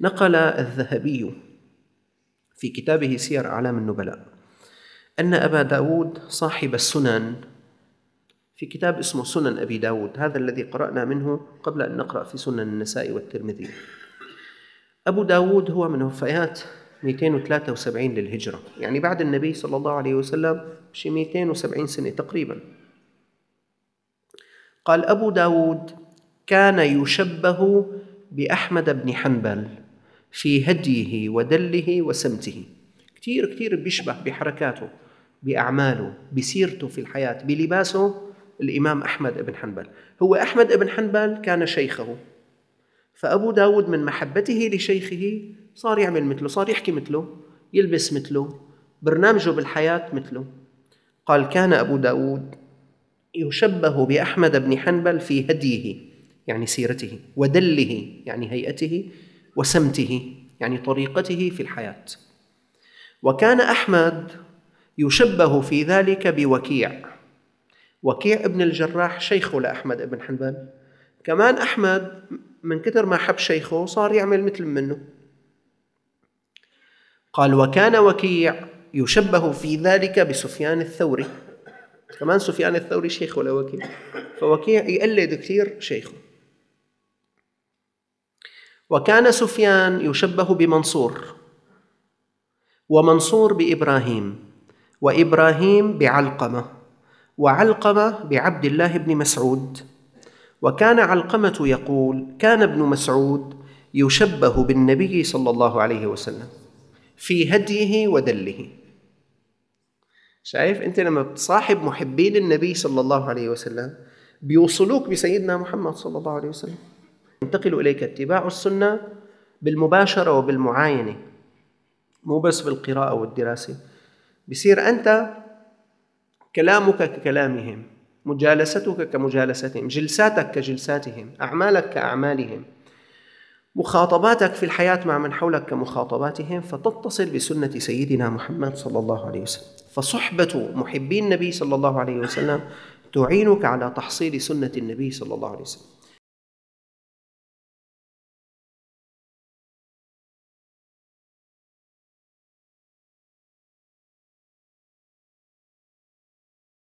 نقل الذهبي في كتابه سير أعلام النبلاء أن أبا داود صاحب السنن في كتاب اسمه سنن أبي داود هذا الذي قرأنا منه قبل أن نقرأ في سنن النساء والترمذي أبو داود هو من وفيات 273 للهجرة يعني بعد النبي صلى الله عليه وسلم بشي 270 سنة تقريبا قال أبو داود كان يشبه بأحمد بن حنبل في هديه ودله وسمته كثير كثير بيشبه بحركاته بأعماله بسيرته في الحياة بلباسه الإمام أحمد بن حنبل هو أحمد بن حنبل كان شيخه فأبو داود من محبته لشيخه صار يعمل مثله صار يحكي مثله يلبس مثله برنامجه بالحياة مثله قال كان أبو داود يشبه بأحمد بن حنبل في هديه يعني سيرته ودله يعني هيئته وسمته يعني طريقته في الحياة وكان أحمد يشبه في ذلك بوكيع وكيع ابن الجراح شيخه لأحمد ابن حنبل كمان أحمد من كثر ما حب شيخه صار يعمل مثل منه قال وكان وكيع يشبه في ذلك بسفيان الثوري كمان سفيان الثوري شيخه لوكيع فوكيع يقلد كثير شيخه وكان سفيان يشبه بمنصور ومنصور بإبراهيم وإبراهيم بعلقمة وعلقمة بعبد الله بن مسعود وكان علقمة يقول كان ابن مسعود يشبه بالنبي صلى الله عليه وسلم في هديه ودله شايف انت لما بتصاحب محبين النبي صلى الله عليه وسلم بيوصلوك بسيدنا محمد صلى الله عليه وسلم ينتقل إليك اتباع السنة بالمباشرة وبالمعاينة مو بس بالقراءة والدراسة بصير أنت كلامك ككلامهم مجالستك كمجالستهم جلساتك كجلساتهم أعمالك كأعمالهم مخاطباتك في الحياة مع من حولك كمخاطباتهم فتتصل بسنة سيدنا محمد صلى الله عليه وسلم فصحبة محبي النبي صلى الله عليه وسلم تعينك على تحصيل سنة النبي صلى الله عليه وسلم